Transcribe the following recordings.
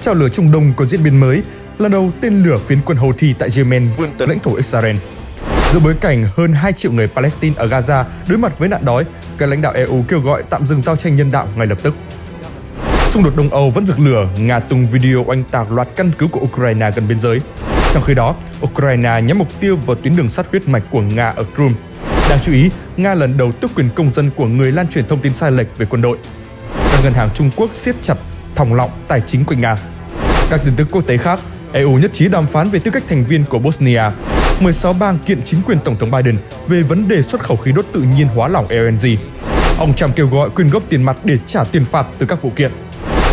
trao lửa Trung Đông có diễn biến mới, lần đầu tên lửa phiến quân Houthi tại Yemen vươn tới lãnh thổ Israel. Giữa bối cảnh hơn 2 triệu người Palestine ở Gaza đối mặt với nạn đói, các lãnh đạo EU kêu gọi tạm dừng giao tranh nhân đạo ngay lập tức. Xung đột Đông Âu vẫn rực lửa, Nga tung video oanh tạc loạt căn cứ của Ukraine gần biên giới. Trong khi đó, Ukraine nhắm mục tiêu vào tuyến đường sắt huyết mạch của Nga ở Crimea. Đáng chú ý, Nga lần đầu tước quyền công dân của người lan truyền thông tin sai lệch về quân đội. Các ngân hàng Trung Quốc siết chặt thòng lọng tài chính của Nga các tin tức quốc tế khác, EU nhất trí đàm phán về tư cách thành viên của Bosnia. 16 bang kiện chính quyền Tổng thống Biden về vấn đề xuất khẩu khí đốt tự nhiên hóa lỏng LNG. E Ông Trump kêu gọi quyên góp tiền mặt để trả tiền phạt từ các vụ kiện.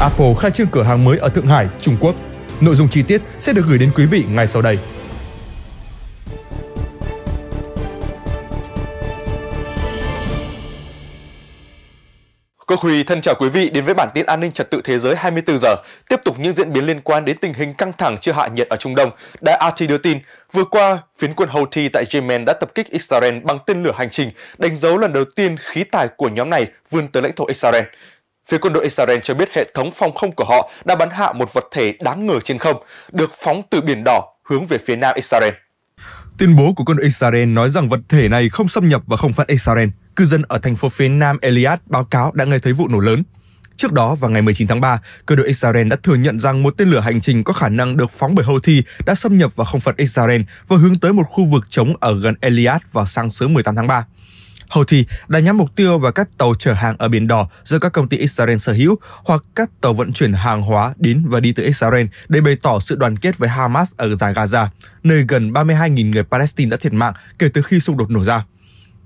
Apple khai trương cửa hàng mới ở Thượng Hải, Trung Quốc. Nội dung chi tiết sẽ được gửi đến quý vị ngay sau đây. Quốc Huy thân chào quý vị đến với bản tin an ninh trật tự thế giới 24 giờ. Tiếp tục những diễn biến liên quan đến tình hình căng thẳng chưa hạ nhiệt ở Trung Đông. Đài RT đưa tin, vừa qua, phiến quân Houthi tại Yemen đã tập kích Israel bằng tên lửa hành trình, đánh dấu lần đầu tiên khí tài của nhóm này vươn tới lãnh thổ Israel. Phía quân đội Israel cho biết hệ thống phòng không của họ đã bắn hạ một vật thể đáng ngờ trên không, được phóng từ biển đỏ hướng về phía nam Israel. Tuyên bố của quân đội Israel nói rằng vật thể này không xâm nhập và không phận Israel cư dân ở thành phố phía nam Eliad báo cáo đã nghe thấy vụ nổ lớn. Trước đó, vào ngày 19 tháng 3, cơ đội Israel đã thừa nhận rằng một tên lửa hành trình có khả năng được phóng bởi Houthi đã xâm nhập vào không phận Israel và hướng tới một khu vực trống ở gần Eliad vào sáng sớm 18 tháng 3. Houthi đã nhắm mục tiêu vào các tàu chở hàng ở Biển Đỏ do các công ty Israel sở hữu hoặc các tàu vận chuyển hàng hóa đến và đi từ Israel để bày tỏ sự đoàn kết với Hamas ở giải Gaza, nơi gần 32.000 người Palestine đã thiệt mạng kể từ khi xung đột nổ ra.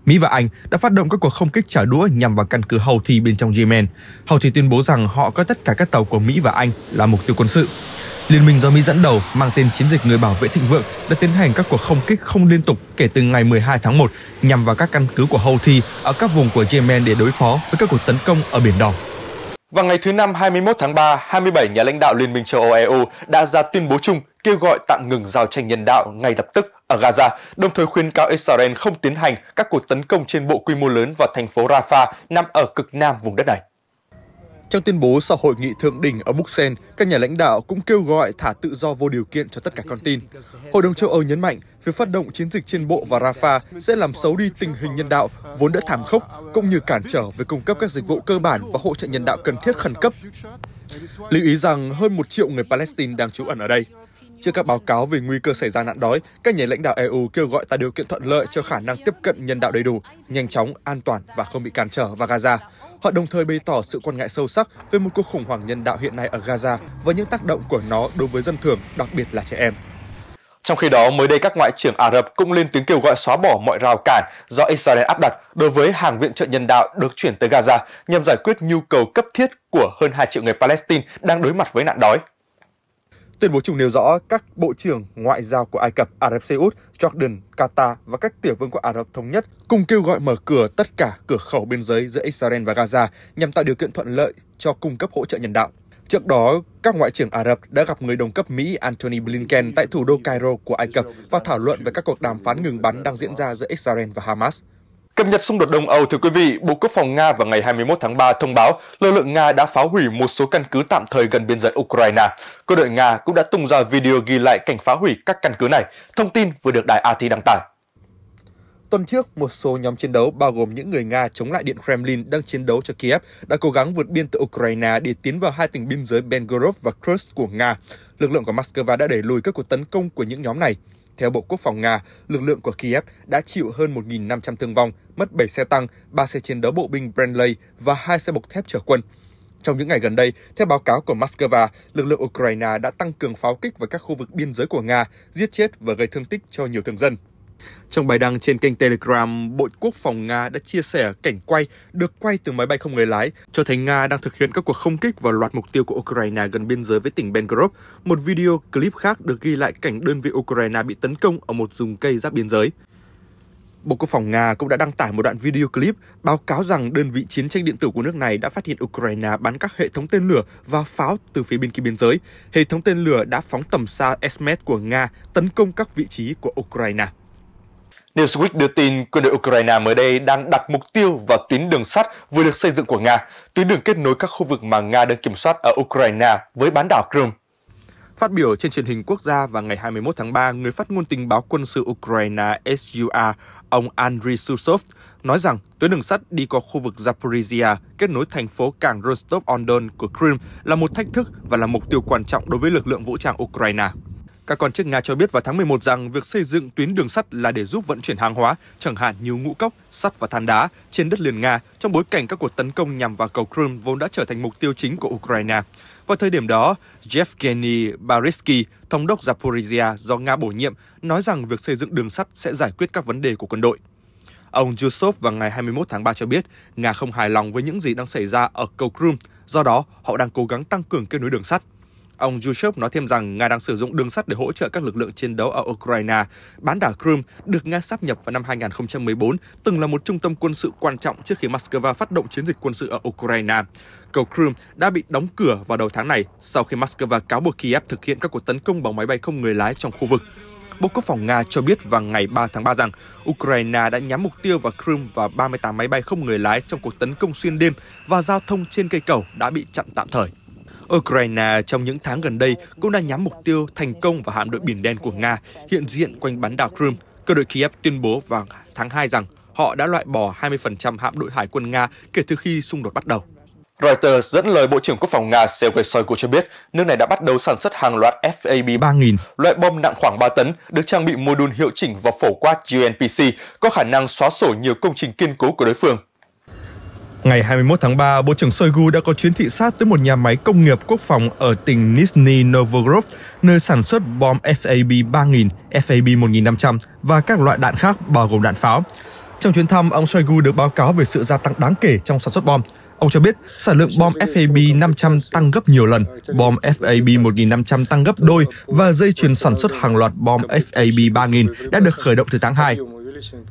Mỹ và Anh đã phát động các cuộc không kích trả đũa nhằm vào căn cứ Houthi bên trong Yemen. Houthi tuyên bố rằng họ coi tất cả các tàu của Mỹ và Anh là mục tiêu quân sự. Liên minh do Mỹ dẫn đầu mang tên chiến dịch người bảo vệ thịnh vượng đã tiến hành các cuộc không kích không liên tục kể từ ngày 12 tháng 1 nhằm vào các căn cứ của Houthi ở các vùng của Yemen để đối phó với các cuộc tấn công ở Biển Đỏ. Vào ngày thứ Năm 21 tháng 3, 27 nhà lãnh đạo Liên minh châu Âu EU đã ra tuyên bố chung kêu gọi tạm ngừng giao tranh nhân đạo ngay lập tức ở Gaza, đồng thời khuyên cáo Israel không tiến hành các cuộc tấn công trên bộ quy mô lớn vào thành phố Rafah nằm ở cực nam vùng đất này. Trong tuyên bố sau hội nghị thượng đỉnh ở Bruxelles, các nhà lãnh đạo cũng kêu gọi thả tự do vô điều kiện cho tất cả con tin. Hội đồng châu Âu nhấn mạnh việc phát động chiến dịch trên bộ và Rafah sẽ làm xấu đi tình hình nhân đạo vốn đã thảm khốc, cũng như cản trở việc cung cấp các dịch vụ cơ bản và hỗ trợ nhân đạo cần thiết khẩn cấp. Lưu ý rằng hơn một triệu người Palestine đang trú ẩn ở đây. Trước các báo cáo về nguy cơ xảy ra nạn đói, các nhà lãnh đạo EU kêu gọi tạo điều kiện thuận lợi cho khả năng tiếp cận nhân đạo đầy đủ, nhanh chóng, an toàn và không bị cản trở vào Gaza. Họ đồng thời bày tỏ sự quan ngại sâu sắc về một cuộc khủng hoảng nhân đạo hiện nay ở Gaza và những tác động của nó đối với dân thường, đặc biệt là trẻ em. Trong khi đó, mới đây các ngoại trưởng Ả Rập cũng lên tiếng kêu gọi xóa bỏ mọi rào cản do Israel áp đặt đối với hàng viện trợ nhân đạo được chuyển tới Gaza nhằm giải quyết nhu cầu cấp thiết của hơn 2 triệu người Palestine đang đối mặt với nạn đói. Tuyên bố chung nêu rõ các bộ trưởng ngoại giao của Ai Cập, Ả Rập Xê Út, Jordan, Qatar và các tiểu vương quốc Ả Rập Thống Nhất cùng kêu gọi mở cửa tất cả cửa khẩu biên giới giữa Israel và Gaza nhằm tạo điều kiện thuận lợi cho cung cấp hỗ trợ nhân đạo. Trước đó, các ngoại trưởng Ả Rập đã gặp người đồng cấp Mỹ Antony Blinken tại thủ đô Cairo của Ai Cập và thảo luận về các cuộc đàm phán ngừng bắn đang diễn ra giữa Israel và Hamas. Cập nhật xung đột Đông Âu thưa quý vị, Bộ Quốc phòng Nga vào ngày 21 tháng 3 thông báo lực lượng Nga đã phá hủy một số căn cứ tạm thời gần biên giới Ukraine. Quân đội Nga cũng đã tung ra video ghi lại cảnh phá hủy các căn cứ này, thông tin vừa được đài RT đăng tải. Tuần trước, một số nhóm chiến đấu bao gồm những người Nga chống lại Điện Kremlin đang chiến đấu cho Kiev đã cố gắng vượt biên từ Ukraine để tiến vào hai tỉnh biên giới Belgorod và Kursk của Nga. Lực lượng của Moscow đã đẩy lùi các cuộc tấn công của những nhóm này. Theo Bộ Quốc phòng Nga, lực lượng của Kiev đã chịu hơn 1.500 thương vong, mất 7 xe tăng, 3 xe chiến đấu bộ binh Brentley và 2 xe bọc thép chở quân. Trong những ngày gần đây, theo báo cáo của Moscow, lực lượng Ukraine đã tăng cường pháo kích vào các khu vực biên giới của Nga, giết chết và gây thương tích cho nhiều thường dân. Trong bài đăng trên kênh Telegram, Bộ Quốc phòng Nga đã chia sẻ cảnh quay được quay từ máy bay không người lái, cho thấy Nga đang thực hiện các cuộc không kích vào loạt mục tiêu của Ukraine gần biên giới với tỉnh Belgorod. Một video clip khác được ghi lại cảnh đơn vị Ukraine bị tấn công ở một rừng cây giáp biên giới. Bộ Quốc phòng Nga cũng đã đăng tải một đoạn video clip báo cáo rằng đơn vị chiến tranh điện tử của nước này đã phát hiện Ukraine bắn các hệ thống tên lửa và pháo từ phía bên kia biên giới. Hệ thống tên lửa đã phóng tầm xa Esmet của Nga tấn công các vị trí của Ukraine. Newsweek đưa tin quân đội Ukraine mới đây đang đặt mục tiêu vào tuyến đường sắt vừa được xây dựng của Nga, tuyến đường kết nối các khu vực mà Nga đang kiểm soát ở Ukraine với bán đảo Crimea. Phát biểu trên truyền hình quốc gia vào ngày 21 tháng 3, người phát ngôn tình báo quân sự Ukraine SUA, ông Andriy Susov, nói rằng tuyến đường sắt đi qua khu vực Zaporizhia kết nối thành phố cảng Rostov-on-Don của Crimea là một thách thức và là mục tiêu quan trọng đối với lực lượng vũ trang Ukraine. Các quan chức Nga cho biết vào tháng 11 rằng việc xây dựng tuyến đường sắt là để giúp vận chuyển hàng hóa, chẳng hạn như ngũ cốc, sắt và than đá trên đất liền Nga trong bối cảnh các cuộc tấn công nhằm vào cầu Crimea vốn đã trở thành mục tiêu chính của Ukraine. Vào thời điểm đó, Yevgeny Barisky, thống đốc Zaporizhia do Nga bổ nhiệm, nói rằng việc xây dựng đường sắt sẽ giải quyết các vấn đề của quân đội. Ông Yusuf vào ngày 21 tháng 3 cho biết Nga không hài lòng với những gì đang xảy ra ở cầu Crimea, do đó họ đang cố gắng tăng cường kết nối đường sắt. Ông Yushchev nói thêm rằng Nga đang sử dụng đường sắt để hỗ trợ các lực lượng chiến đấu ở Ukraine. Bán đảo Crimea được Nga sáp nhập vào năm 2014, từng là một trung tâm quân sự quan trọng trước khi Moscow phát động chiến dịch quân sự ở Ukraine. Cầu Crimea đã bị đóng cửa vào đầu tháng này sau khi Moscow cáo buộc Kiev thực hiện các cuộc tấn công bằng máy bay không người lái trong khu vực. Bộ Quốc phòng Nga cho biết vào ngày 3 tháng 3 rằng Ukraine đã nhắm mục tiêu vào Crimea và 38 máy bay không người lái trong cuộc tấn công xuyên đêm và giao thông trên cây cầu đã bị chặn tạm thời. Ukraine trong những tháng gần đây cũng đã nhắm mục tiêu thành công vào hạm đội Biển Đen của Nga hiện diện quanh bán đảo Crimea. Cơ đội Kiev tuyên bố vào tháng 2 rằng họ đã loại bỏ 20% hạm đội hải quân Nga kể từ khi xung đột bắt đầu. Reuters dẫn lời Bộ trưởng Quốc phòng Nga Sergei Shoigu cho biết nước này đã bắt đầu sản xuất hàng loạt FAB 3000, loại bom nặng khoảng 3 tấn, được trang bị mô đun hiệu chỉnh và phổ quát UNPC, có khả năng xóa sổ nhiều công trình kiên cố của đối phương. Ngày 21 tháng 3, Bộ trưởng Shoigu đã có chuyến thị sát tới một nhà máy công nghiệp quốc phòng ở tỉnh Nizhny Novgorod, nơi sản xuất bom FAB 3000, FAB 1500 và các loại đạn khác bao gồm đạn pháo. Trong chuyến thăm, ông Shoigu được báo cáo về sự gia tăng đáng kể trong sản xuất bom. Ông cho biết sản lượng bom FAB 500 tăng gấp nhiều lần, bom FAB 1500 tăng gấp đôi và dây chuyền sản xuất hàng loạt bom FAB 3000 đã được khởi động từ tháng 2.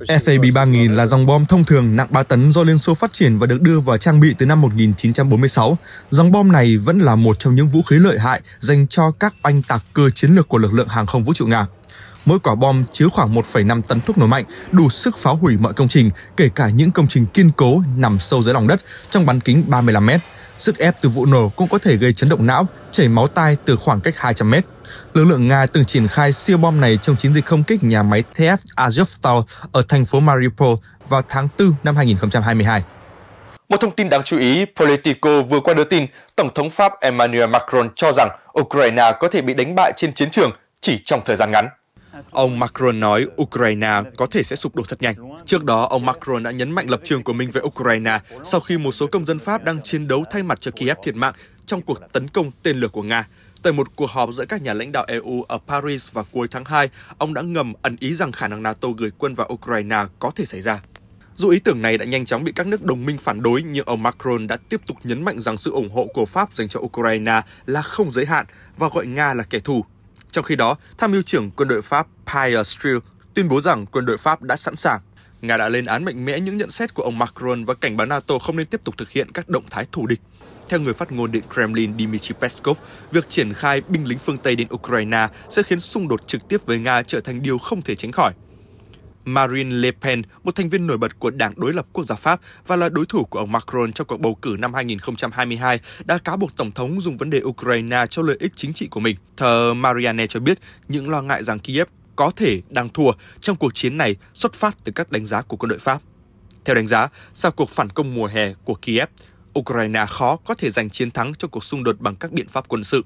FAB 3000 là dòng bom thông thường nặng 3 tấn do Liên Xô phát triển và được đưa vào trang bị từ năm 1946. Dòng bom này vẫn là một trong những vũ khí lợi hại dành cho các oanh tạc cơ chiến lược của lực lượng hàng không vũ trụ Nga. Mỗi quả bom chứa khoảng 1,5 tấn thuốc nổ mạnh, đủ sức phá hủy mọi công trình, kể cả những công trình kiên cố nằm sâu dưới lòng đất trong bán kính 35 mét. Sức ép từ vụ nổ cũng có thể gây chấn động não, chảy máu tai từ khoảng cách 200 mét. Lực lượng Nga từng triển khai siêu bom này trong chiến dịch không kích nhà máy TF Azovstal ở thành phố Mariupol vào tháng 4 năm 2022. Một thông tin đáng chú ý, Politico vừa qua đưa tin Tổng thống Pháp Emmanuel Macron cho rằng Ukraine có thể bị đánh bại trên chiến trường chỉ trong thời gian ngắn. Ông Macron nói Ukraine có thể sẽ sụp đổ thật nhanh. Trước đó, ông Macron đã nhấn mạnh lập trường của mình về Ukraine sau khi một số công dân Pháp đang chiến đấu thay mặt cho Kiev thiệt mạng trong cuộc tấn công tên lửa của Nga. Tại một cuộc họp giữa các nhà lãnh đạo EU ở Paris vào cuối tháng 2, ông đã ngầm ẩn ý rằng khả năng NATO gửi quân vào Ukraine có thể xảy ra. Dù ý tưởng này đã nhanh chóng bị các nước đồng minh phản đối, nhưng ông Macron đã tiếp tục nhấn mạnh rằng sự ủng hộ của Pháp dành cho Ukraine là không giới hạn và gọi Nga là kẻ thù. Trong khi đó, tham mưu trưởng quân đội Pháp Pierre Steel tuyên bố rằng quân đội Pháp đã sẵn sàng. Nga đã lên án mạnh mẽ những nhận xét của ông Macron và cảnh báo NATO không nên tiếp tục thực hiện các động thái thù địch. Theo người phát ngôn Điện Kremlin Dmitry Peskov, việc triển khai binh lính phương Tây đến Ukraine sẽ khiến xung đột trực tiếp với Nga trở thành điều không thể tránh khỏi. Marine Le Pen, một thành viên nổi bật của Đảng đối lập quốc gia Pháp và là đối thủ của ông Macron trong cuộc bầu cử năm 2022, đã cáo buộc Tổng thống dùng vấn đề Ukraine cho lợi ích chính trị của mình. Thờ Marianne cho biết những lo ngại rằng Kiev có thể đang thua trong cuộc chiến này xuất phát từ các đánh giá của quân đội Pháp. Theo đánh giá, sau cuộc phản công mùa hè của Kiev, Ukraine khó có thể giành chiến thắng trong cuộc xung đột bằng các biện pháp quân sự.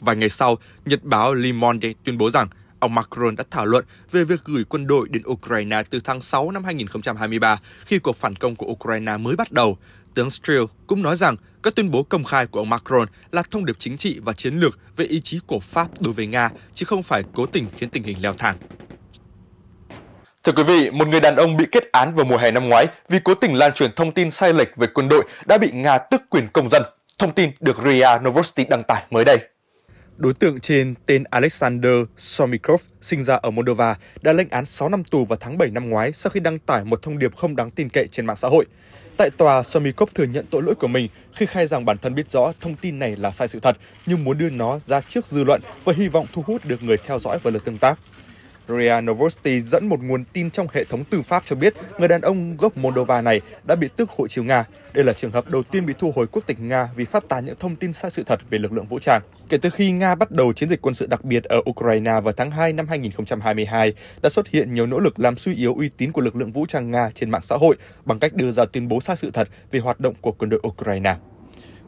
Vài ngày sau, nhật báo Le Monde tuyên bố rằng ông Macron đã thảo luận về việc gửi quân đội đến Ukraine từ tháng 6 năm 2023 khi cuộc phản công của Ukraine mới bắt đầu. Tướng Steele cũng nói rằng các tuyên bố công khai của ông Macron là thông điệp chính trị và chiến lược về ý chí của Pháp đối với Nga, chứ không phải cố tình khiến tình hình leo thang. Thưa quý vị, một người đàn ông bị kết án vào mùa hè năm ngoái vì cố tình lan truyền thông tin sai lệch về quân đội đã bị Nga tước quyền công dân. Thông tin được RIA Novosti đăng tải mới đây. Đối tượng trên tên Alexander Somikov, sinh ra ở Moldova, đã lệnh án 6 năm tù vào tháng 7 năm ngoái sau khi đăng tải một thông điệp không đáng tin cậy trên mạng xã hội. Tại tòa, Somikov thừa nhận tội lỗi của mình khi khai rằng bản thân biết rõ thông tin này là sai sự thật, nhưng muốn đưa nó ra trước dư luận và hy vọng thu hút được người theo dõi và lượt tương tác. Ria Novosti dẫn một nguồn tin trong hệ thống tư pháp cho biết người đàn ông gốc Moldova này đã bị tước hộ chiếu Nga. Đây là trường hợp đầu tiên bị thu hồi quốc tịch Nga vì phát tán những thông tin sai sự thật về lực lượng vũ trang. Kể từ khi Nga bắt đầu chiến dịch quân sự đặc biệt ở Ukraine vào tháng 2 năm 2022, đã xuất hiện nhiều nỗ lực làm suy yếu uy tín của lực lượng vũ trang Nga trên mạng xã hội bằng cách đưa ra tuyên bố sai sự thật về hoạt động của quân đội Ukraine.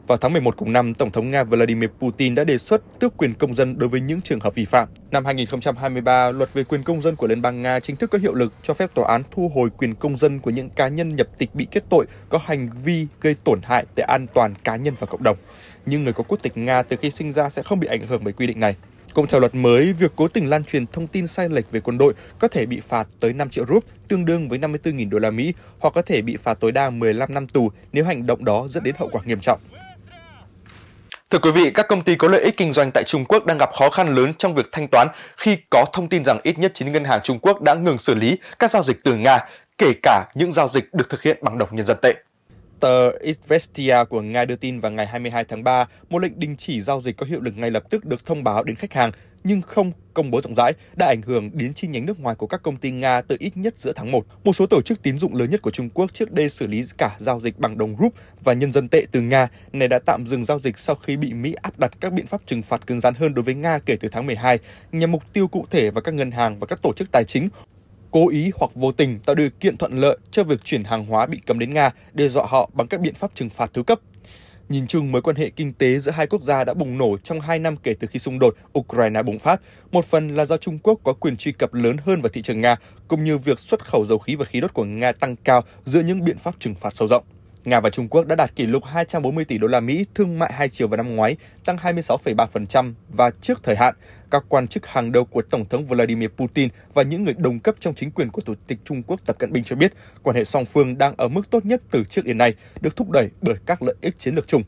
Vào tháng 11 cùng năm, Tổng thống Nga Vladimir Putin đã đề xuất tước quyền công dân đối với những trường hợp vi phạm. Năm 2023, luật về quyền công dân của Liên bang Nga chính thức có hiệu lực cho phép tòa án thu hồi quyền công dân của những cá nhân nhập tịch bị kết tội có hành vi gây tổn hại tới an toàn cá nhân và cộng đồng. Nhưng người có quốc tịch Nga từ khi sinh ra sẽ không bị ảnh hưởng bởi quy định này. Cũng theo luật mới, việc cố tình lan truyền thông tin sai lệch về quân đội có thể bị phạt tới 5 triệu rúp, tương đương với 54.000 đô la Mỹ, hoặc có thể bị phạt tối đa 15 năm tù nếu hành động đó dẫn đến hậu quả nghiêm trọng. Thưa quý vị, các công ty có lợi ích kinh doanh tại Trung Quốc đang gặp khó khăn lớn trong việc thanh toán khi có thông tin rằng ít nhất 9 ngân hàng Trung Quốc đã ngừng xử lý các giao dịch từ Nga, kể cả những giao dịch được thực hiện bằng đồng nhân dân tệ. Tờ Izvestia của Nga đưa tin vào ngày 22 tháng 3, một lệnh đình chỉ giao dịch có hiệu lực ngay lập tức được thông báo đến khách hàng nhưng không công bố rộng rãi đã ảnh hưởng đến chi nhánh nước ngoài của các công ty Nga từ ít nhất giữa tháng 1. Một số tổ chức tín dụng lớn nhất của Trung Quốc trước đây xử lý cả giao dịch bằng đồng rúp và nhân dân tệ từ Nga này đã tạm dừng giao dịch sau khi bị Mỹ áp đặt các biện pháp trừng phạt cứng rắn hơn đối với Nga kể từ tháng 12 nhằm mục tiêu cụ thể vào các ngân hàng và các tổ chức tài chính cố ý hoặc vô tình tạo điều kiện thuận lợi cho việc chuyển hàng hóa bị cấm đến Nga đe dọa họ bằng các biện pháp trừng phạt thứ cấp. Nhìn chung, mối quan hệ kinh tế giữa hai quốc gia đã bùng nổ trong hai năm kể từ khi xung đột Ukraine bùng phát. Một phần là do Trung Quốc có quyền truy cập lớn hơn vào thị trường Nga, cũng như việc xuất khẩu dầu khí và khí đốt của Nga tăng cao giữa những biện pháp trừng phạt sâu rộng. Nga và Trung Quốc đã đạt kỷ lục 240 tỷ đô la Mỹ thương mại hai chiều vào năm ngoái, tăng 26,3% và trước thời hạn, các quan chức hàng đầu của Tổng thống Vladimir Putin và những người đồng cấp trong chính quyền của Chủ tịch Trung Quốc Tập Cận Bình cho biết, quan hệ song phương đang ở mức tốt nhất từ trước đến nay, được thúc đẩy bởi các lợi ích chiến lược chung.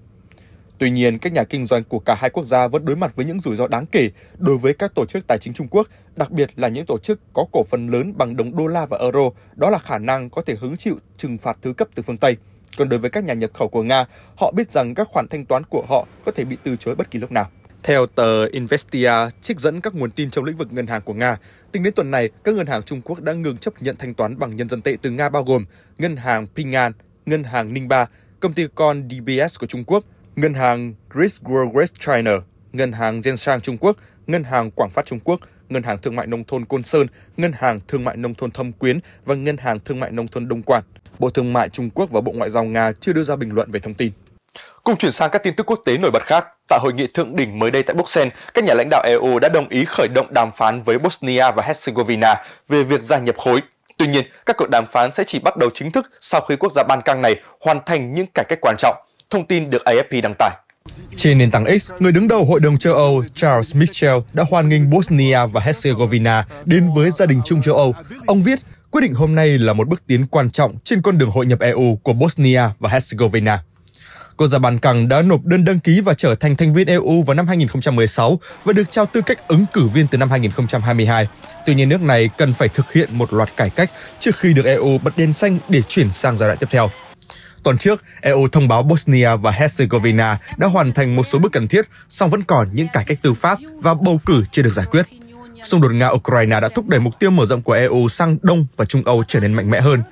Tuy nhiên, các nhà kinh doanh của cả hai quốc gia vẫn đối mặt với những rủi ro đáng kể đối với các tổ chức tài chính Trung Quốc, đặc biệt là những tổ chức có cổ phần lớn bằng đồng đô la và euro, đó là khả năng có thể hứng chịu trừng phạt thứ cấp từ phương Tây. Còn đối với các nhà nhập khẩu của Nga, họ biết rằng các khoản thanh toán của họ có thể bị từ chối bất kỳ lúc nào. Theo tờ Investia, trích dẫn các nguồn tin trong lĩnh vực ngân hàng của Nga, tính đến tuần này, các ngân hàng Trung Quốc đã ngừng chấp nhận thanh toán bằng nhân dân tệ từ Nga bao gồm ngân hàng Ping An, ngân hàng Ningba, công ty con DBS của Trung Quốc, Ngân hàng Great World West China, Ngân hàng Gensang Trung Quốc, Ngân hàng Quảng Phát Trung Quốc, Ngân hàng Thương mại Nông thôn Côn Sơn, Ngân hàng Thương mại Nông thôn Thâm Quyến và Ngân hàng Thương mại Nông thôn Đông Quan. Bộ Thương mại Trung Quốc và Bộ Ngoại giao Nga chưa đưa ra bình luận về thông tin. Cùng chuyển sang các tin tức quốc tế nổi bật khác, tại hội nghị thượng đỉnh mới đây tại Bruxelles, các nhà lãnh đạo EU đã đồng ý khởi động đàm phán với Bosnia và Herzegovina về việc gia nhập khối. Tuy nhiên, các cuộc đàm phán sẽ chỉ bắt đầu chính thức sau khi quốc gia Ban Căng này hoàn thành những cải cách quan trọng thông tin được AFP đăng tải. Trên nền tảng X, người đứng đầu Hội đồng châu Âu Charles Michel đã hoan nghênh Bosnia và Herzegovina đến với gia đình chung châu Âu. Ông viết, quyết định hôm nay là một bước tiến quan trọng trên con đường hội nhập EU của Bosnia và Herzegovina. Quốc gia Bàn Cẳng đã nộp đơn đăng ký và trở thành thành viên EU vào năm 2016 và được trao tư cách ứng cử viên từ năm 2022. Tuy nhiên nước này cần phải thực hiện một loạt cải cách trước khi được EU bật đèn xanh để chuyển sang giai đoạn tiếp theo. Tuần trước, EU thông báo Bosnia và Herzegovina đã hoàn thành một số bước cần thiết, song vẫn còn những cải cách tư pháp và bầu cử chưa được giải quyết. Xung đột Nga-Ukraine đã thúc đẩy mục tiêu mở rộng của EU sang Đông và Trung Âu trở nên mạnh mẽ hơn.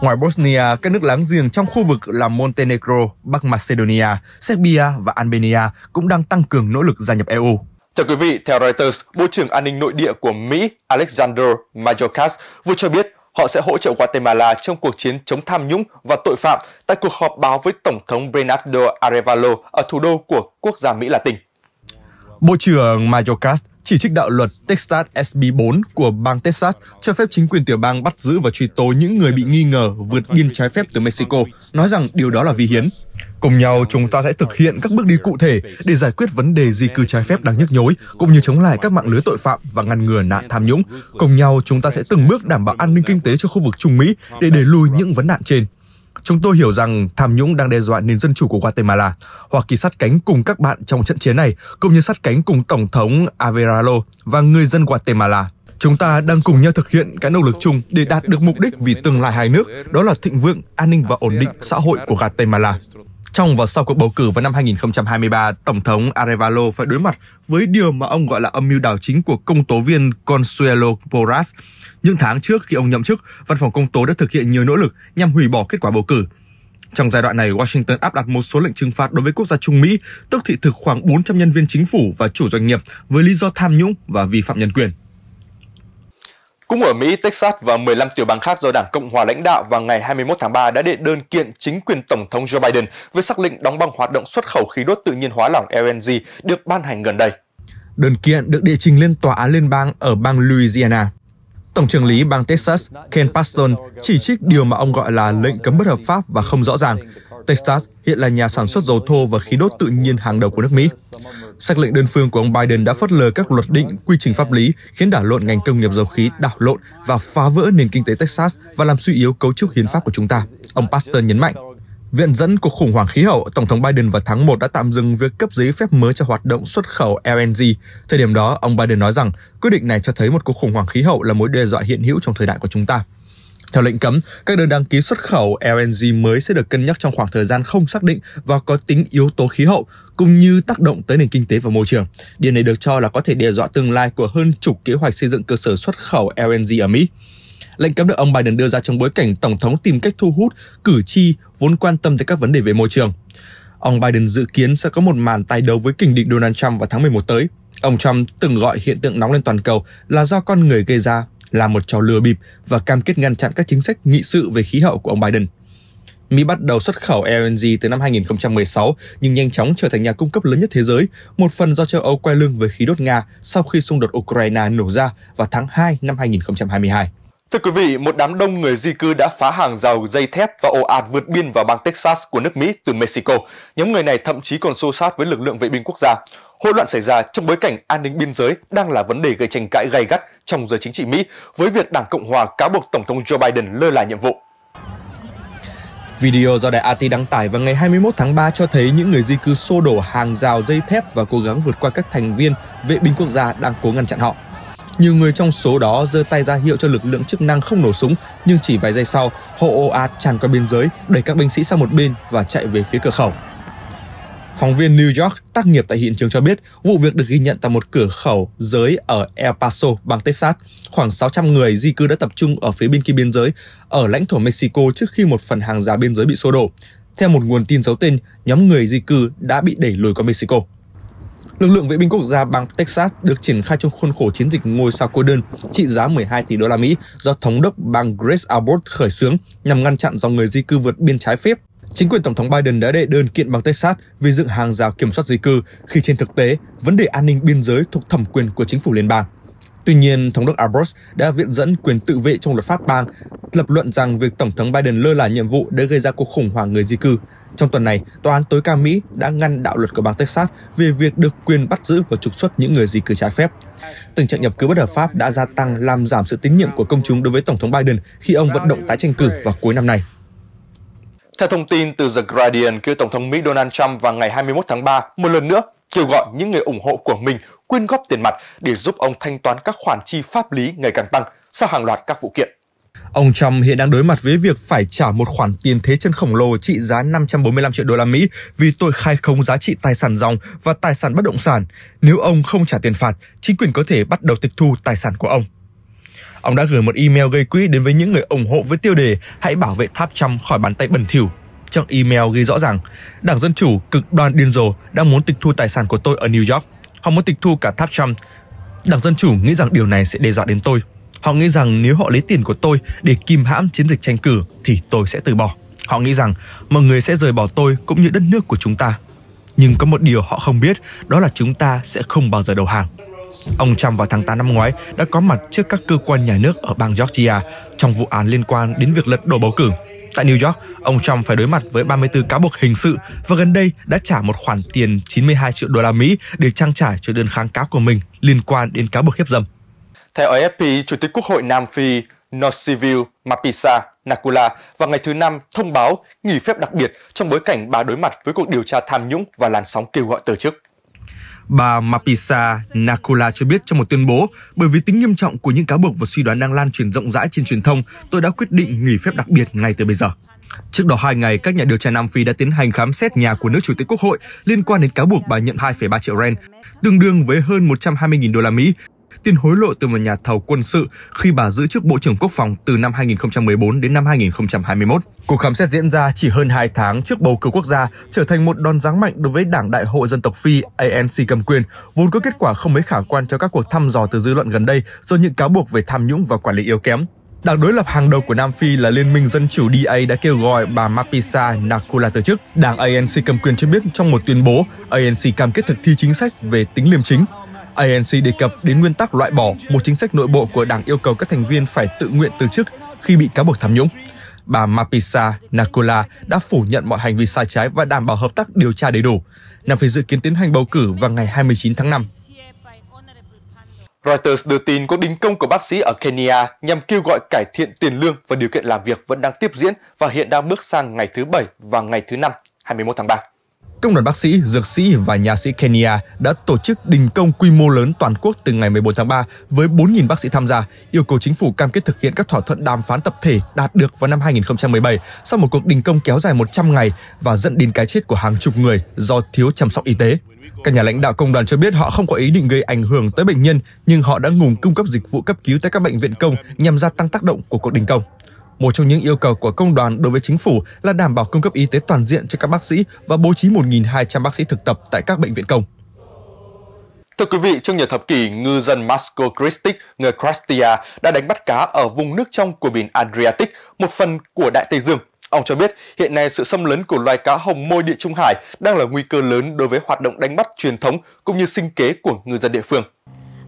Ngoài Bosnia, các nước láng giềng trong khu vực là Montenegro, Bắc Macedonia, Serbia và Albania cũng đang tăng cường nỗ lực gia nhập EU. Thưa quý vị, theo Reuters, Bộ trưởng An ninh Nội địa của Mỹ Alexander Mayorkas vừa cho biết họ sẽ hỗ trợ Guatemala trong cuộc chiến chống tham nhũng và tội phạm tại cuộc họp báo với Tổng thống Bernardo Arevalo ở thủ đô của quốc gia Mỹ Latin. Bộ trưởng Mayorkas chỉ trích đạo luật Texas SB 4 của bang Texas cho phép chính quyền tiểu bang bắt giữ và truy tố những người bị nghi ngờ vượt biên trái phép từ Mexico, nói rằng điều đó là vi hiến. Cùng nhau, chúng ta sẽ thực hiện các bước đi cụ thể để giải quyết vấn đề di cư trái phép đang nhức nhối, cũng như chống lại các mạng lưới tội phạm và ngăn ngừa nạn tham nhũng. Cùng nhau, chúng ta sẽ từng bước đảm bảo an ninh kinh tế cho khu vực Trung Mỹ để đẩy lùi những vấn nạn trên. Chúng tôi hiểu rằng tham nhũng đang đe dọa nền dân chủ của Guatemala. Hoa Kỳ sát cánh cùng các bạn trong trận chiến này, cũng như sát cánh cùng Tổng thống Averalo và người dân Guatemala. Chúng ta đang cùng nhau thực hiện các nỗ lực chung để đạt được mục đích vì tương lai hai nước, đó là thịnh vượng, an ninh và ổn định xã hội của Guatemala. Trong và sau cuộc bầu cử vào năm 2023, Tổng thống Arevalo phải đối mặt với điều mà ông gọi là âm mưu đảo chính của công tố viên Consuelo Porras. Những tháng trước khi ông nhậm chức, văn phòng công tố đã thực hiện nhiều nỗ lực nhằm hủy bỏ kết quả bầu cử. Trong giai đoạn này, Washington áp đặt một số lệnh trừng phạt đối với quốc gia Trung Mỹ, tức thị thực khoảng 400 nhân viên chính phủ và chủ doanh nghiệp với lý do tham nhũng và vi phạm nhân quyền. Cũng ở Mỹ, Texas và 15 tiểu bang khác do Đảng Cộng hòa lãnh đạo vào ngày 21 tháng 3 đã đệ đơn kiện chính quyền Tổng thống Joe Biden với sắc lệnh đóng băng hoạt động xuất khẩu khí đốt tự nhiên hóa lỏng LNG được ban hành gần đây. Đơn kiện được đệ trình lên tòa án liên bang ở bang Louisiana. Tổng trưởng lý bang Texas Ken Paxton chỉ trích điều mà ông gọi là lệnh cấm bất hợp pháp và không rõ ràng, Texas hiện là nhà sản xuất dầu thô và khí đốt tự nhiên hàng đầu của nước Mỹ. Sắc lệnh đơn phương của ông Biden đã phớt lờ các luật định, quy trình pháp lý, khiến đảo lộn ngành công nghiệp dầu khí đảo lộn và phá vỡ nền kinh tế Texas và làm suy yếu cấu trúc hiến pháp của chúng ta, ông Pastor nhấn mạnh. Viện dẫn cuộc khủng hoảng khí hậu, Tổng thống Biden vào tháng 1 đã tạm dừng việc cấp giấy phép mới cho hoạt động xuất khẩu LNG. Thời điểm đó, ông Biden nói rằng quyết định này cho thấy một cuộc khủng hoảng khí hậu là mối đe dọa hiện hữu trong thời đại của chúng ta. Theo lệnh cấm, các đơn đăng ký xuất khẩu LNG mới sẽ được cân nhắc trong khoảng thời gian không xác định và có tính yếu tố khí hậu, cũng như tác động tới nền kinh tế và môi trường. Điều này được cho là có thể đe dọa tương lai của hơn chục kế hoạch xây dựng cơ sở xuất khẩu LNG ở Mỹ. Lệnh cấm được ông Biden đưa ra trong bối cảnh Tổng thống tìm cách thu hút cử tri vốn quan tâm tới các vấn đề về môi trường. Ông Biden dự kiến sẽ có một màn tài đấu với kình địch Donald Trump vào tháng 11 tới. Ông Trump từng gọi hiện tượng nóng lên toàn cầu là do con người gây ra là một trò lừa bịp và cam kết ngăn chặn các chính sách nghị sự về khí hậu của ông Biden. Mỹ bắt đầu xuất khẩu LNG từ năm 2016 nhưng nhanh chóng trở thành nhà cung cấp lớn nhất thế giới, một phần do châu Âu quay lưng với khí đốt Nga sau khi xung đột Ukraine nổ ra vào tháng 2 năm 2022. Thưa quý vị, một đám đông người di cư đã phá hàng rào dây thép và ồ ạt vượt biên vào bang Texas của nước Mỹ từ Mexico. Nhóm người này thậm chí còn xô sát với lực lượng vệ binh quốc gia. Hỗn loạn xảy ra trong bối cảnh an ninh biên giới đang là vấn đề gây tranh cãi gay gắt trong giới chính trị Mỹ với việc Đảng Cộng hòa cáo buộc Tổng thống Joe Biden lơ là nhiệm vụ. Video do đài AT đăng tải vào ngày 21 tháng 3 cho thấy những người di cư xô đổ hàng rào dây thép và cố gắng vượt qua các thành viên vệ binh quốc gia đang cố ngăn chặn họ. Nhiều người trong số đó giơ tay ra hiệu cho lực lượng chức năng không nổ súng, nhưng chỉ vài giây sau, hộ ồ ạt tràn qua biên giới, đẩy các binh sĩ sang một bên và chạy về phía cửa khẩu. Phóng viên New York tác nghiệp tại hiện trường cho biết vụ việc được ghi nhận tại một cửa khẩu giới ở El Paso, bang Texas. Khoảng 600 người di cư đã tập trung ở phía bên kia biên giới, ở lãnh thổ Mexico trước khi một phần hàng rào biên giới bị xô đổ. Theo một nguồn tin giấu tên, nhóm người di cư đã bị đẩy lùi qua Mexico. Lực lượng vệ binh quốc gia bang Texas được triển khai trong khuôn khổ chiến dịch ngôi sao cô đơn trị giá 12 tỷ đô la Mỹ do thống đốc bang Grace Abbott khởi xướng nhằm ngăn chặn dòng người di cư vượt biên trái phép. Chính quyền Tổng thống Biden đã đệ đơn kiện bang Texas vì dựng hàng rào kiểm soát di cư khi trên thực tế vấn đề an ninh biên giới thuộc thẩm quyền của chính phủ liên bang. Tuy nhiên, Thống đốc Abbott đã viện dẫn quyền tự vệ trong luật pháp bang, lập luận rằng việc Tổng thống Biden lơ là nhiệm vụ đã gây ra cuộc khủng hoảng người di cư. Trong tuần này, Tòa án tối cao Mỹ đã ngăn đạo luật của bang Texas về việc được quyền bắt giữ và trục xuất những người di cư trái phép. Tình trạng nhập cư bất hợp pháp đã gia tăng làm giảm sự tín nhiệm của công chúng đối với Tổng thống Biden khi ông vận động tái tranh cử vào cuối năm nay. Theo thông tin từ The Guardian, cựu Tổng thống Mỹ Donald Trump vào ngày 21 tháng 3, một lần nữa kêu gọi những người ủng hộ của mình quyên góp tiền mặt để giúp ông thanh toán các khoản chi pháp lý ngày càng tăng sau hàng loạt các vụ kiện. Ông Trump hiện đang đối mặt với việc phải trả một khoản tiền thế chân khổng lồ trị giá 545 triệu đô la Mỹ vì tội khai khống giá trị tài sản dòng và tài sản bất động sản. Nếu ông không trả tiền phạt, chính quyền có thể bắt đầu tịch thu tài sản của ông. Ông đã gửi một email gây quỹ đến với những người ủng hộ với tiêu đề Hãy bảo vệ tháp Trump khỏi bàn tay bẩn thỉu. Trong email ghi rõ rằng, Đảng Dân Chủ cực đoan điên rồ đang muốn tịch thu tài sản của tôi ở New York Họ muốn tịch thu cả tháp Trump. Đảng Dân Chủ nghĩ rằng điều này sẽ đe dọa đến tôi. Họ nghĩ rằng nếu họ lấy tiền của tôi để kìm hãm chiến dịch tranh cử thì tôi sẽ từ bỏ. Họ nghĩ rằng mọi người sẽ rời bỏ tôi cũng như đất nước của chúng ta. Nhưng có một điều họ không biết, đó là chúng ta sẽ không bao giờ đầu hàng. Ông Trump vào tháng 8 năm ngoái đã có mặt trước các cơ quan nhà nước ở bang Georgia trong vụ án liên quan đến việc lật đổ bầu cử. Tại New York, ông Trump phải đối mặt với 34 cáo buộc hình sự và gần đây đã trả một khoản tiền 92 triệu đô la Mỹ để trang trải cho đơn kháng cáo của mình liên quan đến cáo buộc hiếp dâm. Theo AFP, Chủ tịch Quốc hội Nam Phi Nosivil Mapisa Nakula vào ngày thứ Năm thông báo nghỉ phép đặc biệt trong bối cảnh bà đối mặt với cuộc điều tra tham nhũng và làn sóng kêu gọi từ chức. Bà Mapisa Nakula cho biết trong một tuyên bố, bởi vì tính nghiêm trọng của những cáo buộc và suy đoán đang lan truyền rộng rãi trên truyền thông, tôi đã quyết định nghỉ phép đặc biệt ngay từ bây giờ. Trước đó hai ngày, các nhà điều tra Nam Phi đã tiến hành khám xét nhà của nước chủ tịch quốc hội liên quan đến cáo buộc bà nhận 2,3 triệu rand, tương đương với hơn 120.000 đô la Mỹ tin hối lộ từ một nhà thầu quân sự khi bà giữ chức Bộ trưởng Quốc phòng từ năm 2014 đến năm 2021. Cuộc khám xét diễn ra chỉ hơn 2 tháng trước bầu cử quốc gia trở thành một đòn giáng mạnh đối với Đảng Đại hội Dân tộc Phi ANC cầm quyền, vốn có kết quả không mấy khả quan cho các cuộc thăm dò từ dư luận gần đây do những cáo buộc về tham nhũng và quản lý yếu kém. Đảng đối lập hàng đầu của Nam Phi là Liên minh Dân chủ DA đã kêu gọi bà Mapisa Nakula từ chức. Đảng ANC cầm quyền cho biết trong một tuyên bố, ANC cam kết thực thi chính sách về tính liêm chính, ANC đề cập đến nguyên tắc loại bỏ một chính sách nội bộ của đảng yêu cầu các thành viên phải tự nguyện từ chức khi bị cáo buộc tham nhũng. Bà Mapisa Nakola đã phủ nhận mọi hành vi sai trái và đảm bảo hợp tác điều tra đầy đủ. Nam Phi dự kiến tiến hành bầu cử vào ngày 29 tháng 5. Reuters đưa tin cuộc đình công của bác sĩ ở Kenya nhằm kêu gọi cải thiện tiền lương và điều kiện làm việc vẫn đang tiếp diễn và hiện đang bước sang ngày thứ Bảy và ngày thứ Năm, 21 tháng 3. Công đoàn bác sĩ, dược sĩ và nhà sĩ Kenya đã tổ chức đình công quy mô lớn toàn quốc từ ngày 14 tháng 3 với 4.000 bác sĩ tham gia, yêu cầu chính phủ cam kết thực hiện các thỏa thuận đàm phán tập thể đạt được vào năm 2017 sau một cuộc đình công kéo dài 100 ngày và dẫn đến cái chết của hàng chục người do thiếu chăm sóc y tế. Các nhà lãnh đạo công đoàn cho biết họ không có ý định gây ảnh hưởng tới bệnh nhân, nhưng họ đã ngừng cung cấp dịch vụ cấp cứu tại các bệnh viện công nhằm gia tăng tác động của cuộc đình công. Một trong những yêu cầu của công đoàn đối với chính phủ là đảm bảo cung cấp y tế toàn diện cho các bác sĩ và bố trí 1.200 bác sĩ thực tập tại các bệnh viện công. Thưa quý vị, trong nhiều thập kỷ, ngư dân Masco Christic, người Croatia đã đánh bắt cá ở vùng nước trong của biển Adriatic, một phần của Đại Tây Dương. Ông cho biết, hiện nay sự xâm lấn của loài cá hồng môi địa Trung Hải đang là nguy cơ lớn đối với hoạt động đánh bắt truyền thống cũng như sinh kế của ngư dân địa phương.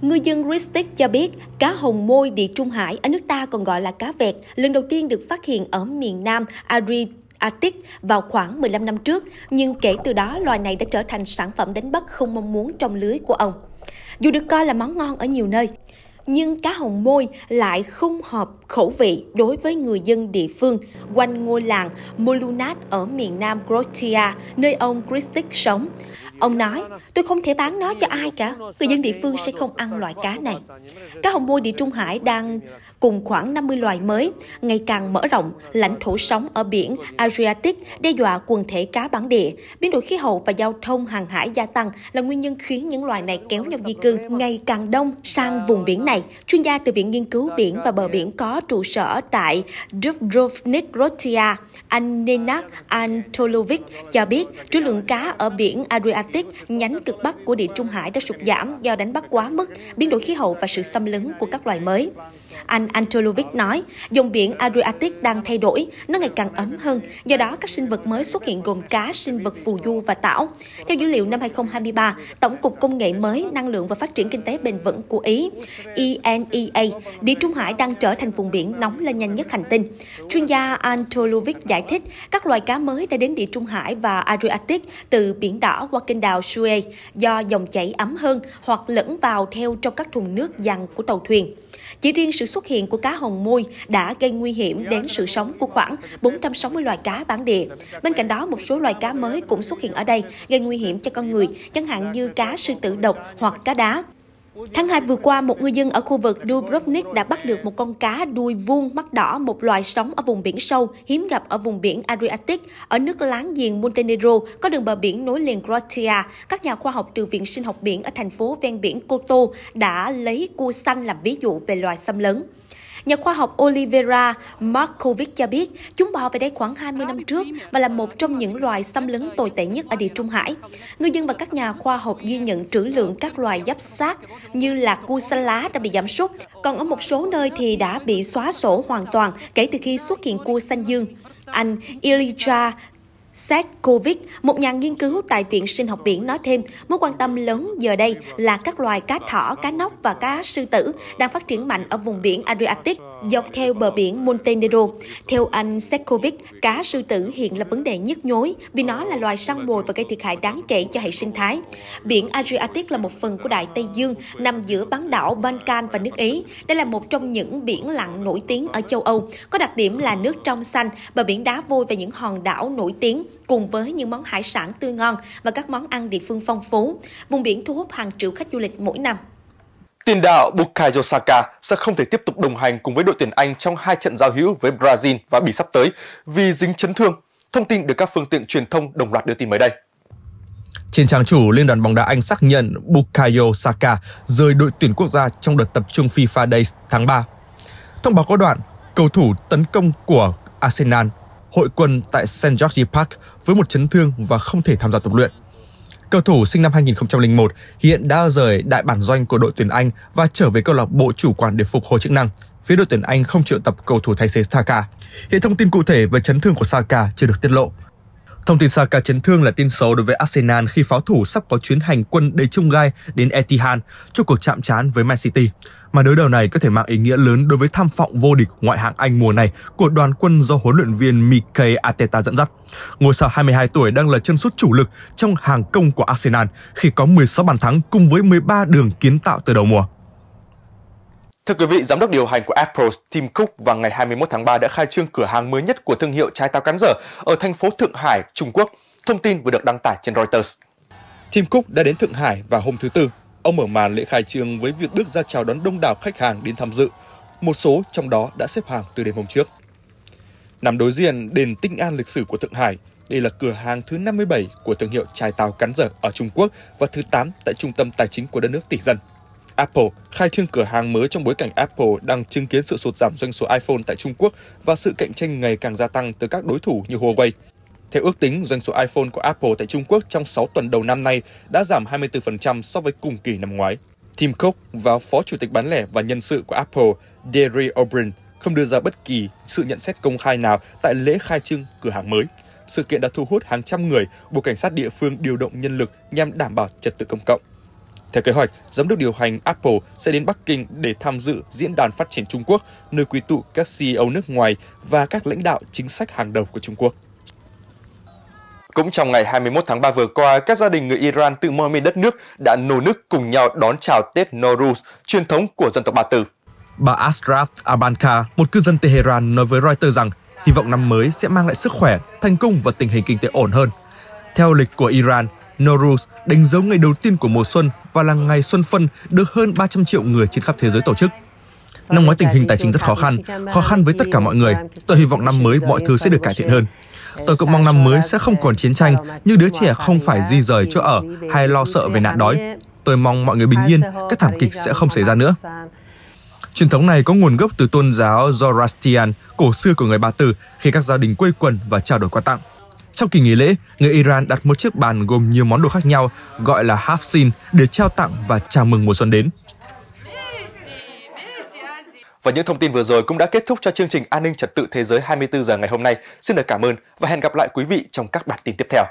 Ngư dân Ristic cho biết, cá hồng môi địa trung hải ở nước ta còn gọi là cá vẹt, lần đầu tiên được phát hiện ở miền Nam Adriatic Arctic vào khoảng 15 năm trước, nhưng kể từ đó loài này đã trở thành sản phẩm đánh bắt không mong muốn trong lưới của ông. Dù được coi là món ngon ở nhiều nơi, nhưng cá hồng môi lại không hợp khẩu vị đối với người dân địa phương quanh ngôi làng Molunat ở miền nam Croatia, nơi ông Kristik sống. Ông nói, tôi không thể bán nó cho ai cả, người dân địa phương sẽ không ăn loại cá này. Cá hồng môi địa Trung Hải đang cùng khoảng 50 loài mới, ngày càng mở rộng, lãnh thổ sống ở biển Adriatic đe dọa quần thể cá bản địa. Biến đổi khí hậu và giao thông hàng hải gia tăng là nguyên nhân khiến những loài này kéo nhau di cư ngày càng đông sang vùng biển này. Chuyên gia từ Viện Nghiên cứu Biển và Bờ Biển có trụ sở tại Dubrovnik Rotia, Anenak Antolovic cho biết trữ lượng cá ở biển Adriatic Baltic, nhánh cực Bắc của địa Trung Hải đã sụt giảm do đánh bắt quá mức, biến đổi khí hậu và sự xâm lấn của các loài mới. Anh Antolovic nói, Dòng biển Adriatic đang thay đổi, nó ngày càng ấm hơn, do đó các sinh vật mới xuất hiện gồm cá, sinh vật phù du và tảo. Theo dữ liệu năm 2023, Tổng cục Công nghệ mới, Năng lượng và Phát triển Kinh tế bền vững của Ý, ENEA, Địa Trung Hải đang trở thành vùng biển nóng lên nhanh nhất hành tinh. Chuyên gia Antolovic giải thích, các loài cá mới đã đến Địa Trung Hải và Adriatic từ Biển Đỏ qua kênh đào Suez do dòng chảy ấm hơn hoặc lẫn vào theo trong các thùng nước dằn của tàu thuyền. Chỉ riêng sự xuất hiện của cá hồng môi đã gây nguy hiểm đến sự sống của khoảng 460 loài cá bản địa. Bên cạnh đó, một số loài cá mới cũng xuất hiện ở đây, gây nguy hiểm cho con người, chẳng hạn như cá sư tử độc hoặc cá đá. Tháng 2 vừa qua, một ngư dân ở khu vực Dubrovnik đã bắt được một con cá đuôi vuông mắt đỏ, một loài sống ở vùng biển sâu, hiếm gặp ở vùng biển Adriatic, ở nước láng giềng Montenegro, có đường bờ biển nối liền Croatia. Các nhà khoa học từ Viện Sinh học Biển ở thành phố ven biển Koto đã lấy cua xanh làm ví dụ về loài xâm lấn. Nhà khoa học Oliveira Markovic cho biết, chúng bò về đây khoảng 20 năm trước và là một trong những loài xâm lấn tồi tệ nhất ở địa Trung Hải. Người dân và các nhà khoa học ghi nhận trữ lượng các loài giáp xác như là cua xanh lá đã bị giảm sút, còn ở một số nơi thì đã bị xóa sổ hoàn toàn kể từ khi xuất hiện cua xanh dương. Anh Elijah Seth Kovic, một nhà nghiên cứu tại Viện Sinh học biển nói thêm, mối quan tâm lớn giờ đây là các loài cá thỏ, cá nóc và cá sư tử đang phát triển mạnh ở vùng biển Adriatic dọc theo bờ biển Montenegro. Theo anh Sekovic, cá sư tử hiện là vấn đề nhức nhối vì nó là loài săn mồi và gây thiệt hại đáng kể cho hệ sinh thái. Biển Adriatic là một phần của Đại Tây Dương, nằm giữa bán đảo Balkan và nước Ý. Đây là một trong những biển lặng nổi tiếng ở châu Âu, có đặc điểm là nước trong xanh, bờ biển đá vôi và những hòn đảo nổi tiếng cùng với những món hải sản tươi ngon và các món ăn địa phương phong phú. Vùng biển thu hút hàng triệu khách du lịch mỗi năm. Tiền đạo Bukayo Saka sẽ không thể tiếp tục đồng hành cùng với đội tuyển Anh trong hai trận giao hữu với Brazil và Bỉ sắp tới vì dính chấn thương. Thông tin được các phương tiện truyền thông đồng loạt đưa tin mới đây. Trên trang chủ, Liên đoàn bóng đá Anh xác nhận Bukayo Saka rời đội tuyển quốc gia trong đợt tập trung FIFA Days tháng 3. Thông báo có đoạn, cầu thủ tấn công của Arsenal hội quân tại St. George Park với một chấn thương và không thể tham gia tập luyện. Cầu thủ sinh năm 2001 hiện đã rời đại bản doanh của đội tuyển Anh và trở về câu lạc bộ chủ quản để phục hồi chức năng. Phía đội tuyển Anh không triệu tập cầu thủ thay thế Saka. Hiện thông tin cụ thể về chấn thương của Saka chưa được tiết lộ. Thông tin Saka chấn thương là tin xấu đối với Arsenal khi pháo thủ sắp có chuyến hành quân đầy trông gai đến Etihad cho cuộc chạm trán với Man City. Mà đối đầu này có thể mang ý nghĩa lớn đối với tham vọng vô địch ngoại hạng Anh mùa này của đoàn quân do huấn luyện viên Mikel Arteta dẫn dắt. Ngôi sao 22 tuổi đang là chân sút chủ lực trong hàng công của Arsenal khi có 16 bàn thắng cùng với 13 đường kiến tạo từ đầu mùa. Thưa quý vị, giám đốc điều hành của Apple Tim Cook vào ngày 21 tháng 3 đã khai trương cửa hàng mới nhất của thương hiệu trái táo cắn dở ở thành phố Thượng Hải, Trung Quốc. Thông tin vừa được đăng tải trên Reuters. Tim Cook đã đến Thượng Hải vào hôm thứ Tư. Ông mở màn lễ khai trương với việc bước ra chào đón đông đảo khách hàng đến tham dự. Một số trong đó đã xếp hàng từ đêm hôm trước. Nằm đối diện đền Tinh An lịch sử của Thượng Hải, đây là cửa hàng thứ 57 của thương hiệu trái táo cắn dở ở Trung Quốc và thứ 8 tại trung tâm tài chính của đất nước tỷ dân. Apple khai trương cửa hàng mới trong bối cảnh Apple đang chứng kiến sự sụt giảm doanh số iPhone tại Trung Quốc và sự cạnh tranh ngày càng gia tăng từ các đối thủ như Huawei. Theo ước tính, doanh số iPhone của Apple tại Trung Quốc trong 6 tuần đầu năm nay đã giảm 24% so với cùng kỳ năm ngoái. Tim Cook và Phó Chủ tịch bán lẻ và nhân sự của Apple, Derry O'Brien, không đưa ra bất kỳ sự nhận xét công khai nào tại lễ khai trương cửa hàng mới. Sự kiện đã thu hút hàng trăm người, buộc cảnh sát địa phương điều động nhân lực nhằm đảm bảo trật tự công cộng. Theo kế hoạch, giám đốc điều hành Apple sẽ đến Bắc Kinh để tham dự Diễn đàn Phát triển Trung Quốc, nơi quy tụ các CEO nước ngoài và các lãnh đạo chính sách hàng đầu của Trung Quốc. Cũng trong ngày 21 tháng 3 vừa qua, các gia đình người Iran tự mơ mê đất nước đã nô nức cùng nhau đón chào Tết Nowruz, truyền thống của dân tộc Ba Tư. Bà Ashraf Abanka, một cư dân Tehran nói với Reuters rằng hy vọng năm mới sẽ mang lại sức khỏe, thành công và tình hình kinh tế ổn hơn. Theo lịch của Iran, Norus đánh dấu ngày đầu tiên của mùa xuân và là ngày xuân phân được hơn 300 triệu người trên khắp thế giới tổ chức. Năm ngoái tình hình tài chính rất khó khăn, khó khăn với tất cả mọi người. Tôi hy vọng năm mới mọi thứ sẽ được cải thiện hơn. Tôi cũng mong năm mới sẽ không còn chiến tranh, nhưng đứa trẻ không phải di rời chỗ ở hay lo sợ về nạn đói. Tôi mong mọi người bình yên, các thảm kịch sẽ không xảy ra nữa. Truyền thống này có nguồn gốc từ tôn giáo Zoroastrian, cổ xưa của người Ba Tư, khi các gia đình quây quần và trao đổi quà tặng. Trong kỳ nghỉ lễ, người Iran đặt một chiếc bàn gồm nhiều món đồ khác nhau gọi là hafsin để trao tặng và chào mừng mùa xuân đến. Và những thông tin vừa rồi cũng đã kết thúc cho chương trình An ninh trật tự thế giới 24 giờ ngày hôm nay. Xin được cảm ơn và hẹn gặp lại quý vị trong các bản tin tiếp theo.